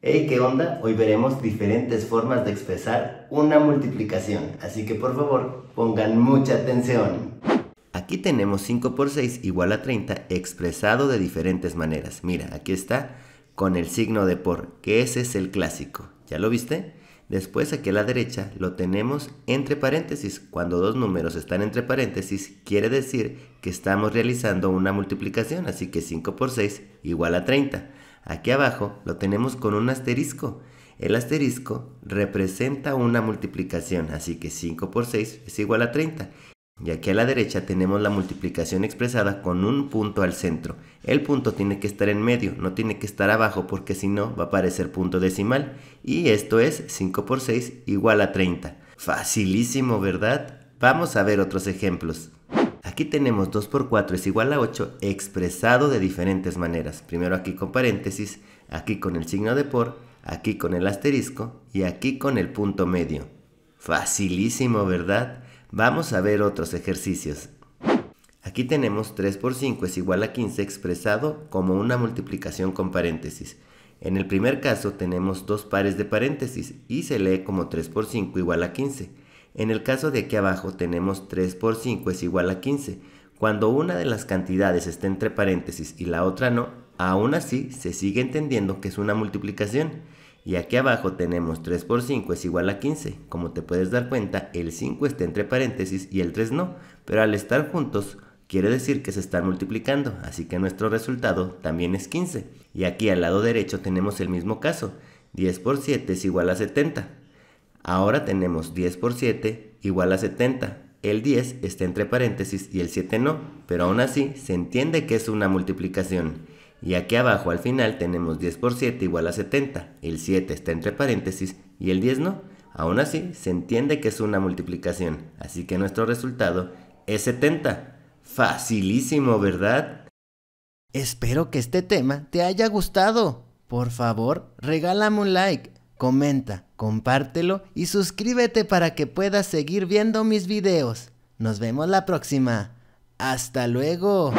Hey, ¿qué onda? Hoy veremos diferentes formas de expresar una multiplicación, así que por favor pongan mucha atención. Aquí tenemos 5 por 6 igual a 30 expresado de diferentes maneras. Mira, aquí está con el signo de por, que ese es el clásico. ¿Ya lo viste? Después aquí a la derecha lo tenemos entre paréntesis. Cuando dos números están entre paréntesis quiere decir que estamos realizando una multiplicación, así que 5 por 6 igual a 30. Aquí abajo lo tenemos con un asterisco. El asterisco representa una multiplicación, así que 5 por 6 es igual a 30. Y aquí a la derecha tenemos la multiplicación expresada con un punto al centro. El punto tiene que estar en medio, no tiene que estar abajo porque si no va a aparecer punto decimal. Y esto es 5 por 6 igual a 30. Facilísimo, ¿verdad? Vamos a ver otros ejemplos. Aquí tenemos 2 por 4 es igual a 8 expresado de diferentes maneras. Primero aquí con paréntesis, aquí con el signo de por, aquí con el asterisco y aquí con el punto medio. Facilísimo, ¿verdad? Vamos a ver otros ejercicios. Aquí tenemos 3 por 5 es igual a 15 expresado como una multiplicación con paréntesis. En el primer caso tenemos dos pares de paréntesis y se lee como 3 por 5 igual a 15. En el caso de aquí abajo tenemos 3 por 5 es igual a 15. Cuando una de las cantidades está entre paréntesis y la otra no, aún así se sigue entendiendo que es una multiplicación. Y aquí abajo tenemos 3 por 5 es igual a 15. Como te puedes dar cuenta, el 5 está entre paréntesis y el 3 no, pero al estar juntos quiere decir que se están multiplicando, así que nuestro resultado también es 15. Y aquí al lado derecho tenemos el mismo caso, 10 por 7 es igual a 70. Ahora tenemos 10 por 7 igual a 70. El 10 está entre paréntesis y el 7 no, pero aún así se entiende que es una multiplicación. Y aquí abajo al final tenemos 10 por 7 igual a 70. El 7 está entre paréntesis y el 10 no. Aún así se entiende que es una multiplicación. Así que nuestro resultado es 70. Facilísimo, ¿verdad? Espero que este tema te haya gustado. Por favor, regálame un like comenta, compártelo y suscríbete para que puedas seguir viendo mis videos. Nos vemos la próxima. ¡Hasta luego!